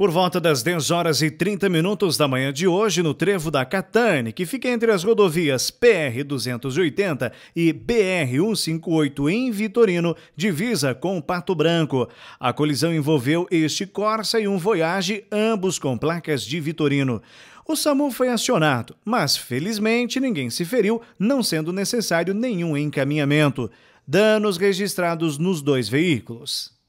Por volta das 10 horas e 30 minutos da manhã de hoje, no trevo da Catane, que fica entre as rodovias PR-280 e BR-158 em Vitorino, divisa com Pato Branco. A colisão envolveu este Corsa e um Voyage, ambos com placas de Vitorino. O SAMU foi acionado, mas felizmente ninguém se feriu, não sendo necessário nenhum encaminhamento. Danos registrados nos dois veículos.